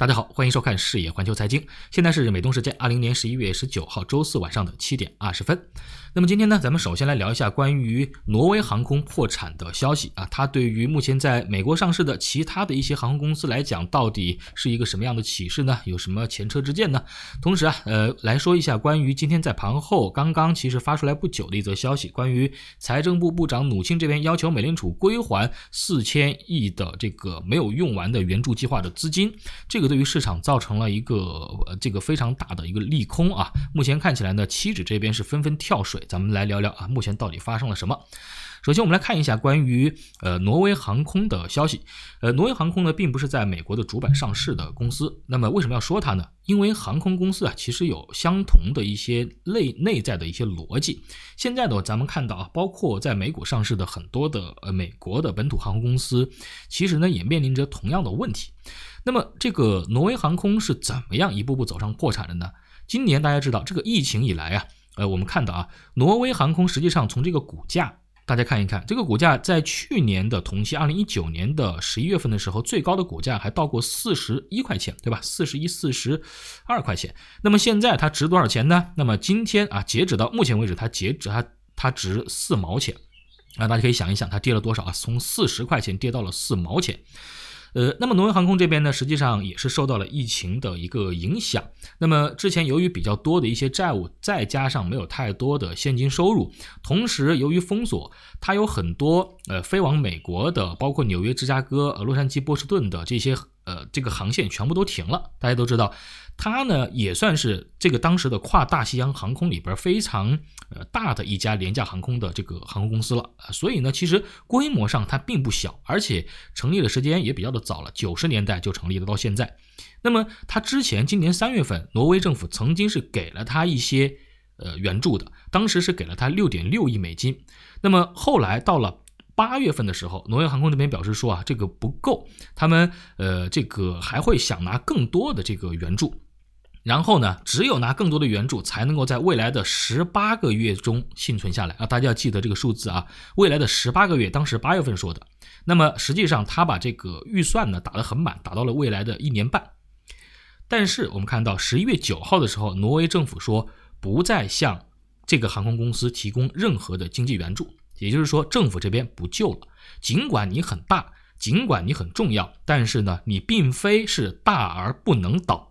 大家好，欢迎收看《视野环球财经》，现在是美东时间二零年十一月十九号周四晚上的七点二十分。那么今天呢，咱们首先来聊一下关于挪威航空破产的消息啊，它对于目前在美国上市的其他的一些航空公司来讲，到底是一个什么样的启示呢？有什么前车之鉴呢？同时啊，呃，来说一下关于今天在盘后刚刚其实发出来不久的一则消息，关于财政部部长努钦这边要求美联储归还四千亿的这个没有用完的援助计划的资金，这个。对于市场造成了一个呃、这个非常大的一个利空啊！目前看起来呢，期指这边是纷纷跳水。咱们来聊聊啊，目前到底发生了什么？首先，我们来看一下关于呃挪威航空的消息。呃，挪威航空呢，并不是在美国的主板上市的公司。那么，为什么要说它呢？因为航空公司啊，其实有相同的一些内内在的一些逻辑。现在呢，咱们看到啊，包括在美股上市的很多的呃美国的本土航空公司，其实呢，也面临着同样的问题。那么这个挪威航空是怎么样一步步走上破产的呢？今年大家知道这个疫情以来啊，呃，我们看到啊，挪威航空实际上从这个股价，大家看一看，这个股价在去年的同期，二零一九年的十一月份的时候，最高的股价还到过四十一块钱，对吧？四十一、四十二块钱。那么现在它值多少钱呢？那么今天啊，截止到目前为止，它截止它它值四毛钱啊，大家可以想一想，它跌了多少啊？从四十块钱跌到了四毛钱。呃，那么挪威航空这边呢，实际上也是受到了疫情的一个影响。那么之前由于比较多的一些债务，再加上没有太多的现金收入，同时由于封锁，它有很多呃飞往美国的，包括纽约、芝加哥、洛杉矶、波士顿的这些。呃，这个航线全部都停了。大家都知道，它呢也算是这个当时的跨大西洋航空里边非常呃大的一家廉价航空的这个航空公司了。所以呢，其实规模上它并不小，而且成立的时间也比较的早了，九十年代就成立了到现在。那么它之前今年三月份，挪威政府曾经是给了它一些呃援助的，当时是给了它六点六亿美金。那么后来到了。八月份的时候，挪威航空这边表示说啊，这个不够，他们呃，这个还会想拿更多的这个援助，然后呢，只有拿更多的援助才能够在未来的十八个月中幸存下来啊！大家要记得这个数字啊，未来的十八个月，当时八月份说的。那么实际上，他把这个预算呢打得很满，打到了未来的一年半。但是我们看到十一月九号的时候，挪威政府说不再向这个航空公司提供任何的经济援助。也就是说，政府这边不救了。尽管你很大，尽管你很重要，但是呢，你并非是大而不能倒。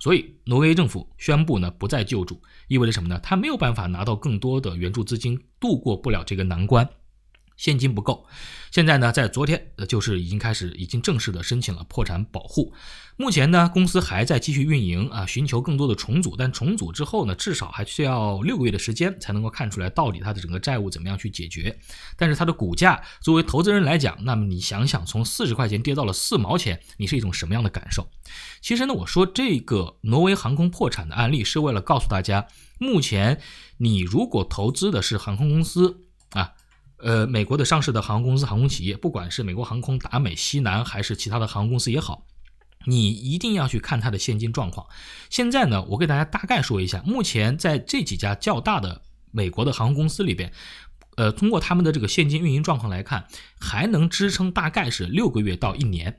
所以，挪威政府宣布呢不再救助，意味着什么呢？他没有办法拿到更多的援助资金，度过不了这个难关。现金不够，现在呢，在昨天呃，就是已经开始，已经正式的申请了破产保护。目前呢，公司还在继续运营啊，寻求更多的重组。但重组之后呢，至少还需要六个月的时间才能够看出来到底它的整个债务怎么样去解决。但是它的股价，作为投资人来讲，那么你想想，从四十块钱跌到了四毛钱，你是一种什么样的感受？其实呢，我说这个挪威航空破产的案例，是为了告诉大家，目前你如果投资的是航空公司啊。呃，美国的上市的航空公司、航空企业，不管是美国航空、达美、西南，还是其他的航空公司也好，你一定要去看它的现金状况。现在呢，我给大家大概说一下，目前在这几家较大的美国的航空公司里边，呃，通过他们的这个现金运营状况来看，还能支撑大概是六个月到一年。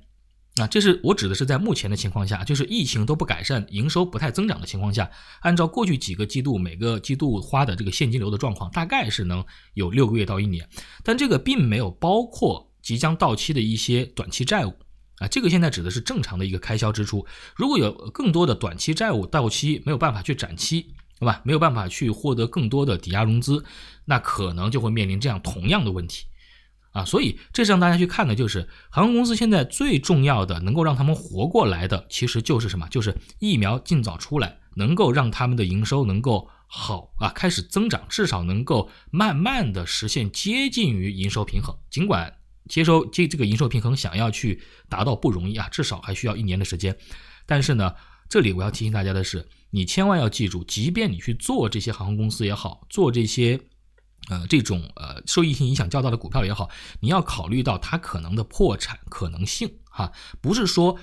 那这是我指的是在目前的情况下，就是疫情都不改善，营收不太增长的情况下，按照过去几个季度每个季度花的这个现金流的状况，大概是能有六个月到一年。但这个并没有包括即将到期的一些短期债务啊，这个现在指的是正常的一个开销支出。如果有更多的短期债务到期没有办法去展期，对吧？没有办法去获得更多的抵押融资，那可能就会面临这样同样的问题。啊，所以这是让大家去看的，就是航空公司现在最重要的，能够让他们活过来的，其实就是什么？就是疫苗尽早出来，能够让他们的营收能够好啊，开始增长，至少能够慢慢的实现接近于营收平衡。尽管接收这这个营收平衡想要去达到不容易啊，至少还需要一年的时间。但是呢，这里我要提醒大家的是，你千万要记住，即便你去做这些航空公司也好，做这些。呃，这种呃受益性影响较大的股票也好，你要考虑到它可能的破产可能性哈，不是说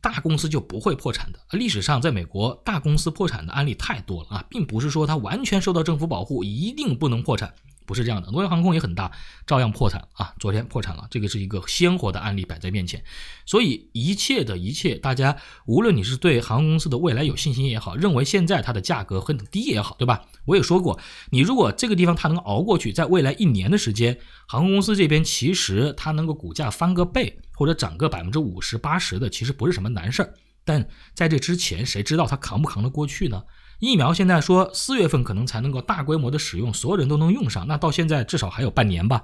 大公司就不会破产的。历史上在美国大公司破产的案例太多了啊，并不是说它完全受到政府保护，一定不能破产。不是这样的，挪威航空也很大，照样破产啊！昨天破产了，这个是一个鲜活的案例摆在面前。所以一切的一切，大家无论你是对航空公司的未来有信心也好，认为现在它的价格很低也好，对吧？我也说过，你如果这个地方它能熬过去，在未来一年的时间，航空公司这边其实它能够股价翻个倍或者涨个百分之五十、八十的，其实不是什么难事儿。但在这之前，谁知道它扛不扛得过去呢？疫苗现在说四月份可能才能够大规模的使用，所有人都能用上。那到现在至少还有半年吧。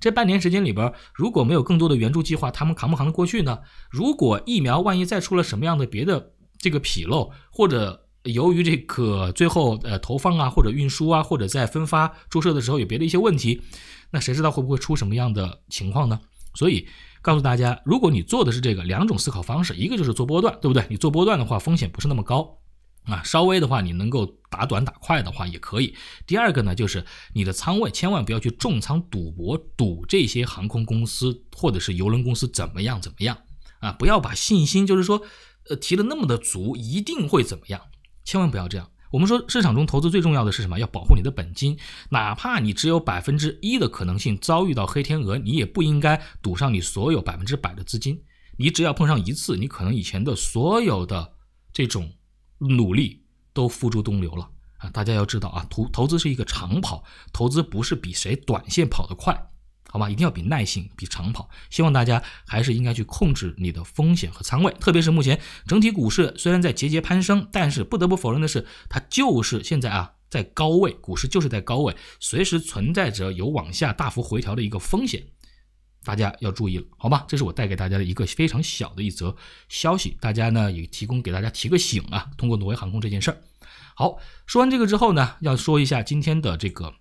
这半年时间里边，如果没有更多的援助计划，他们扛不扛得过去呢？如果疫苗万一再出了什么样的别的这个纰漏，或者由于这个最后呃投放啊，或者运输啊，或者在分发注射的时候有别的一些问题，那谁知道会不会出什么样的情况呢？所以告诉大家，如果你做的是这个两种思考方式，一个就是做波段，对不对？你做波段的话，风险不是那么高。啊，稍微的话，你能够打短打快的话也可以。第二个呢，就是你的仓位千万不要去重仓赌博，赌这些航空公司或者是邮轮公司怎么样怎么样啊？不要把信心就是说呃提的那么的足，一定会怎么样？千万不要这样。我们说市场中投资最重要的是什么？要保护你的本金，哪怕你只有百分之一的可能性遭遇到黑天鹅，你也不应该赌上你所有百分之百的资金。你只要碰上一次，你可能以前的所有的这种。努力都付诸东流了啊！大家要知道啊，投投资是一个长跑，投资不是比谁短线跑得快，好吧？一定要比耐性，比长跑。希望大家还是应该去控制你的风险和仓位，特别是目前整体股市虽然在节节攀升，但是不得不否认的是，它就是现在啊，在高位，股市就是在高位，随时存在着有往下大幅回调的一个风险。大家要注意了，好吧？这是我带给大家的一个非常小的一则消息，大家呢也提供给大家提个醒啊。通过挪威航空这件事儿，好，说完这个之后呢，要说一下今天的这个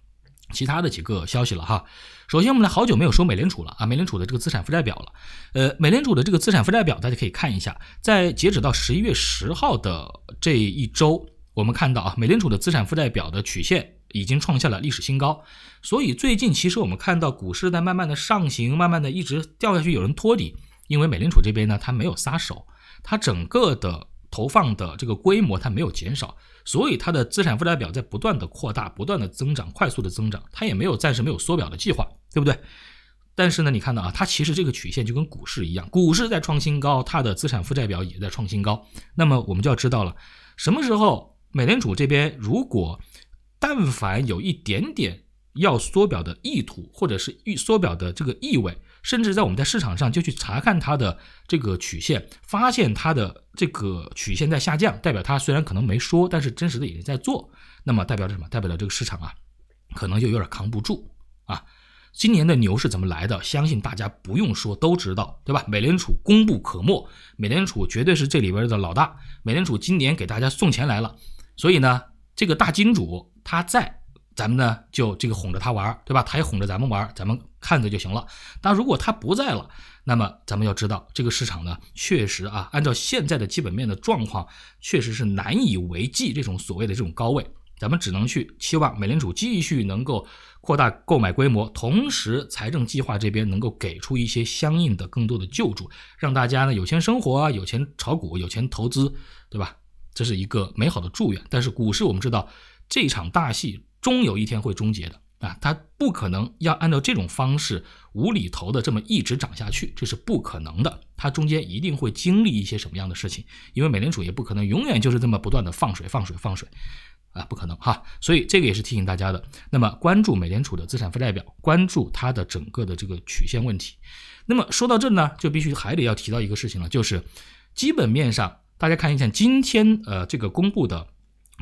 其他的几个消息了哈。首先，我们好久没有说美联储了啊，美联储的这个资产负债表了。呃，美联储的这个资产负债表，大家可以看一下，在截止到十一月十号的这一周，我们看到啊，美联储的资产负债表的曲线。已经创下了历史新高，所以最近其实我们看到股市在慢慢的上行，慢慢的一直掉下去，有人托底，因为美联储这边呢，它没有撒手，它整个的投放的这个规模它没有减少，所以它的资产负债表在不断的扩大，不断的增长，快速的增长，它也没有暂时没有缩表的计划，对不对？但是呢，你看到啊，它其实这个曲线就跟股市一样，股市在创新高，它的资产负债表也在创新高，那么我们就要知道了，什么时候美联储这边如果但凡有一点点要缩表的意图，或者是预缩表的这个意味，甚至在我们在市场上就去查看它的这个曲线，发现它的这个曲线在下降，代表它虽然可能没说，但是真实的已经在做。那么代表着什么？代表着这个市场啊，可能就有点扛不住啊。今年的牛是怎么来的？相信大家不用说都知道，对吧？美联储功不可没，美联储绝对是这里边的老大，美联储今年给大家送钱来了。所以呢，这个大金主。他在，咱们呢就这个哄着他玩，对吧？他也哄着咱们玩，咱们看着就行了。但如果他不在了，那么咱们要知道，这个市场呢，确实啊，按照现在的基本面的状况，确实是难以为继。这种所谓的这种高位，咱们只能去期望美联储继续能够扩大购买规模，同时财政计划这边能够给出一些相应的更多的救助，让大家呢有钱生活啊，有钱炒股，有钱投资，对吧？这是一个美好的祝愿。但是股市，我们知道。这场大戏终有一天会终结的啊！它不可能要按照这种方式无厘头的这么一直涨下去，这是不可能的。它中间一定会经历一些什么样的事情，因为美联储也不可能永远就是这么不断的放水、放水、放水啊，不可能哈。所以这个也是提醒大家的。那么关注美联储的资产负债表，关注它的整个的这个曲线问题。那么说到这呢，就必须还得要提到一个事情了，就是基本面上，大家看一下今天呃这个公布的。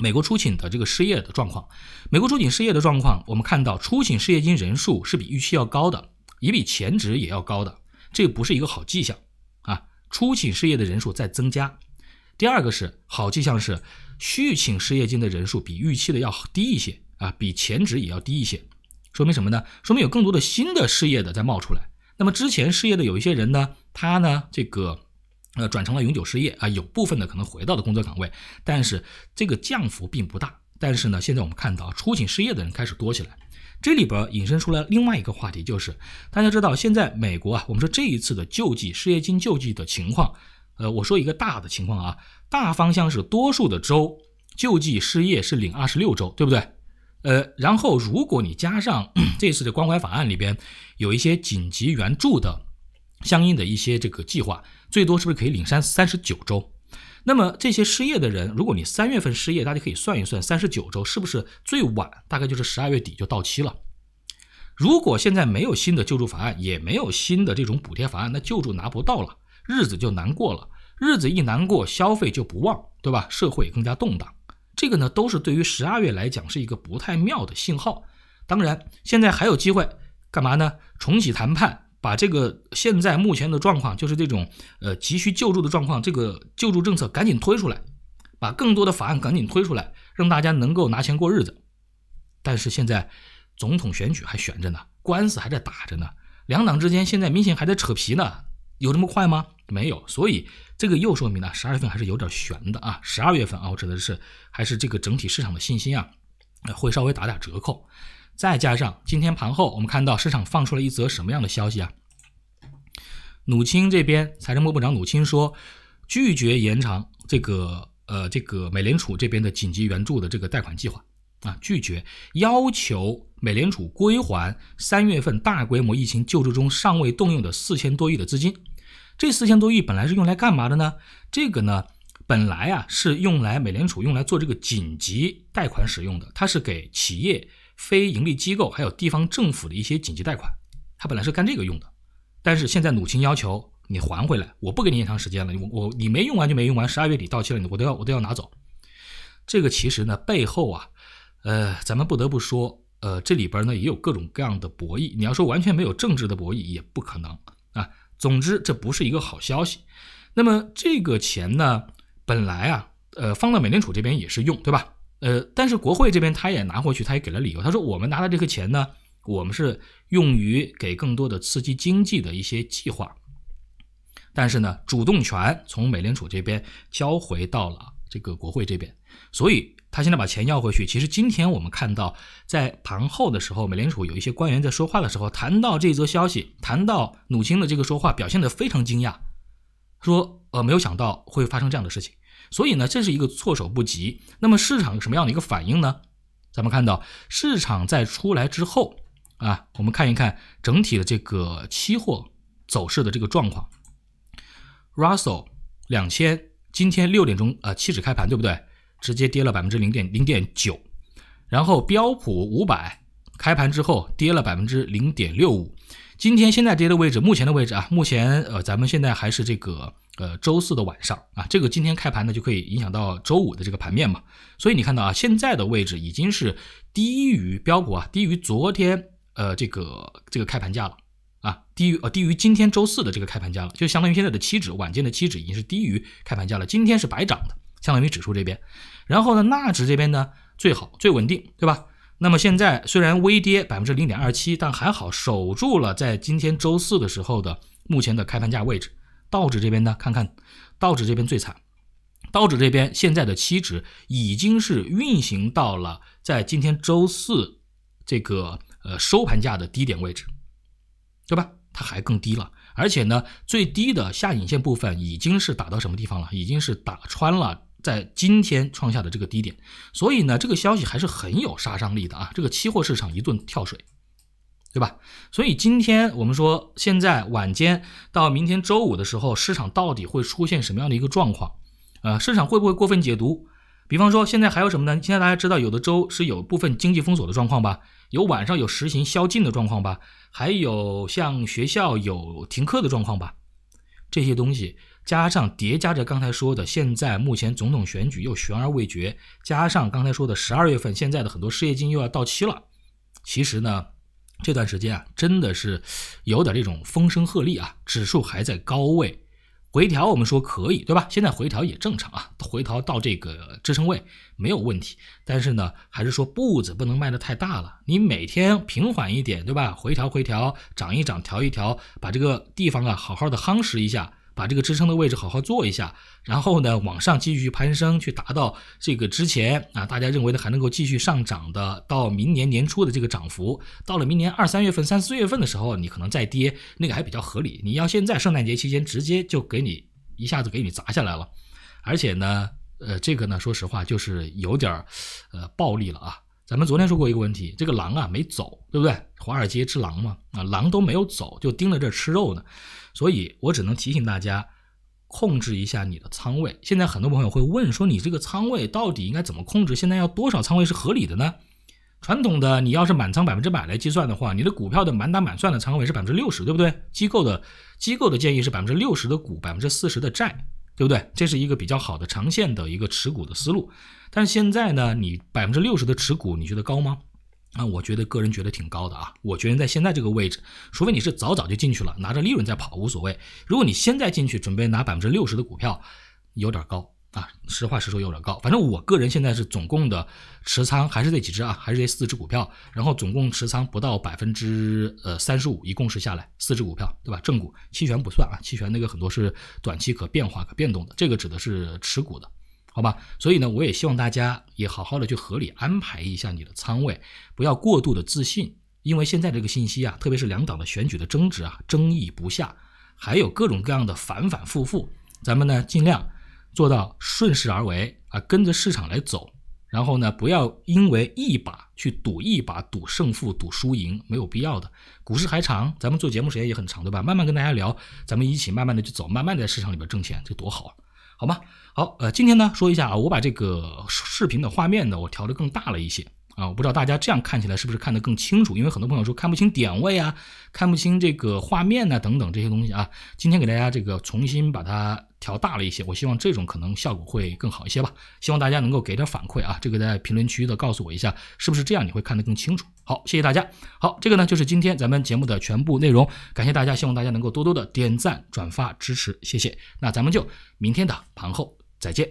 美国出勤的这个失业的状况，美国出勤失业的状况，我们看到出勤失业金人数是比预期要高的，也比前值也要高的，这不是一个好迹象啊！出勤失业的人数在增加。第二个是好迹象是续请失业金的人数比预期的要低一些啊，比前值也要低一些，说明什么呢？说明有更多的新的失业的在冒出来。那么之前失业的有一些人呢，他呢这个。呃，转成了永久失业啊，有部分的可能回到了工作岗位，但是这个降幅并不大。但是呢，现在我们看到出勤失业的人开始多起来，这里边引申出来另外一个话题，就是大家知道现在美国啊，我们说这一次的救济失业金救济的情况，呃，我说一个大的情况啊，大方向是多数的州救济失业是领二十六周，对不对？呃，然后如果你加上 这次的关怀法案里边有一些紧急援助的。相应的一些这个计划，最多是不是可以领三三十九周？那么这些失业的人，如果你三月份失业，大家可以算一算，三十九周是不是最晚大概就是十二月底就到期了？如果现在没有新的救助法案，也没有新的这种补贴法案，那救助拿不到了，日子就难过了，日子一难过，消费就不旺，对吧？社会更加动荡，这个呢都是对于十二月来讲是一个不太妙的信号。当然，现在还有机会干嘛呢？重启谈判。把这个现在目前的状况，就是这种呃急需救助的状况，这个救助政策赶紧推出来，把更多的法案赶紧推出来，让大家能够拿钱过日子。但是现在总统选举还悬着呢，官司还在打着呢，两党之间现在明显还在扯皮呢，有这么快吗？没有，所以这个又说明了十二月份还是有点悬的啊。十二月份啊，我指的是还是这个整体市场的信心啊，会稍微打打折扣。再加上今天盘后，我们看到市场放出了一则什么样的消息啊？努钦这边，财政部部长努钦说，拒绝延长这个呃这个美联储这边的紧急援助的这个贷款计划啊，拒绝要求美联储归还三月份大规模疫情救助中尚未动用的四千多亿的资金。这四千多亿本来是用来干嘛的呢？这个呢，本来啊是用来美联储用来做这个紧急贷款使用的，它是给企业。非盈利机构还有地方政府的一些紧急贷款，它本来是干这个用的，但是现在鲁亲要求你还回来，我不给你延长时间了，我我你没用完就没用完，十二月底到期了，你我都要我都要拿走。这个其实呢背后啊，呃，咱们不得不说，呃，这里边呢也有各种各样的博弈，你要说完全没有政治的博弈也不可能啊。总之这不是一个好消息。那么这个钱呢本来啊，呃，放到美联储这边也是用，对吧？呃，但是国会这边他也拿回去，他也给了理由。他说：“我们拿的这个钱呢，我们是用于给更多的刺激经济的一些计划。”但是呢，主动权从美联储这边交回到了这个国会这边，所以他现在把钱要回去。其实今天我们看到，在盘后的时候，美联储有一些官员在说话的时候，谈到这则消息，谈到努钦的这个说话，表现的非常惊讶，说：“呃，没有想到会发生这样的事情。”所以呢，这是一个措手不及。那么市场有什么样的一个反应呢？咱们看到市场在出来之后啊，我们看一看整体的这个期货走势的这个状况。Russell 两千今天六点钟呃七指开盘对不对？直接跌了百分之零点零点九，然后标普五百。开盘之后跌了百分之零点六五，今天现在跌的位置，目前的位置啊，目前呃咱们现在还是这个呃周四的晚上啊，这个今天开盘呢就可以影响到周五的这个盘面嘛，所以你看到啊现在的位置已经是低于标股啊，低于昨天呃这个这个开盘价了啊，低于呃低于今天周四的这个开盘价了，就相当于现在的期指晚间的期指已经是低于开盘价了，今天是白涨的，相当于指数这边，然后呢纳指这边呢最好最稳定，对吧？那么现在虽然微跌百分之零点二七，但还好守住了在今天周四的时候的目前的开盘价位置。道指这边呢，看看，道指这边最惨，道指这边现在的期指已经是运行到了在今天周四这个呃收盘价的低点位置，对吧？它还更低了，而且呢，最低的下影线部分已经是打到什么地方了？已经是打穿了。在今天创下的这个低点，所以呢，这个消息还是很有杀伤力的啊！这个期货市场一顿跳水，对吧？所以今天我们说，现在晚间到明天周五的时候，市场到底会出现什么样的一个状况？呃，市场会不会过分解读？比方说，现在还有什么呢？现在大家知道，有的州是有部分经济封锁的状况吧？有晚上有实行宵禁的状况吧？还有像学校有停课的状况吧？这些东西。加上叠加着刚才说的，现在目前总统选举又悬而未决，加上刚才说的十二月份现在的很多失业金又要到期了，其实呢这段时间啊真的是有点这种风声鹤唳啊，指数还在高位回调，我们说可以对吧？现在回调也正常啊，回调到这个支撑位没有问题，但是呢还是说步子不能迈得太大了，你每天平缓一点对吧？回调回调，涨一涨调一调，把这个地方啊好好的夯实一下。把这个支撑的位置好好做一下，然后呢，往上继续攀升，去达到这个之前啊，大家认为的还能够继续上涨的，到明年年初的这个涨幅，到了明年二三月份、三四月份的时候，你可能再跌，那个还比较合理。你要现在圣诞节期间直接就给你一下子给你砸下来了，而且呢，呃，这个呢，说实话就是有点儿，呃，暴力了啊。咱们昨天说过一个问题，这个狼啊没走，对不对？华尔街之狼嘛，啊，狼都没有走，就盯着这儿吃肉呢，所以我只能提醒大家，控制一下你的仓位。现在很多朋友会问说，你这个仓位到底应该怎么控制？现在要多少仓位是合理的呢？传统的，你要是满仓百分之百来计算的话，你的股票的满打满算的仓位是百分之六十，对不对？机构的机构的建议是百分之六十的股，百分之四十的债。对不对？这是一个比较好的长线的一个持股的思路，但是现在呢，你百分之六十的持股，你觉得高吗？啊，我觉得个人觉得挺高的啊。我觉得在现在这个位置，除非你是早早就进去了，拿着利润在跑无所谓。如果你现在进去，准备拿百分之六十的股票，有点高。啊，实话实说有点高，反正我个人现在是总共的持仓还是这几只啊，还是这四只股票，然后总共持仓不到百分之呃三十五，一共是下来四只股票，对吧？正股期权不算啊，期权那个很多是短期可变化可变动的，这个指的是持股的，好吧？所以呢，我也希望大家也好好的去合理安排一下你的仓位，不要过度的自信，因为现在这个信息啊，特别是两党的选举的争执啊，争议不下，还有各种各样的反反复复，咱们呢尽量。做到顺势而为啊，跟着市场来走，然后呢，不要因为一把去赌一把，赌胜负，赌输赢，没有必要的。股市还长，咱们做节目时间也很长，对吧？慢慢跟大家聊，咱们一起慢慢的去走，慢慢的在市场里边挣钱，这多好，好吗？好，呃，今天呢，说一下啊，我把这个视频的画面呢，我调的更大了一些。啊，我不知道大家这样看起来是不是看得更清楚？因为很多朋友说看不清点位啊，看不清这个画面呐，等等这些东西啊。今天给大家这个重新把它调大了一些，我希望这种可能效果会更好一些吧。希望大家能够给点反馈啊，这个在评论区的告诉我一下，是不是这样你会看得更清楚？好，谢谢大家。好，这个呢就是今天咱们节目的全部内容，感谢大家，希望大家能够多多的点赞、转发、支持，谢谢。那咱们就明天的盘后再见。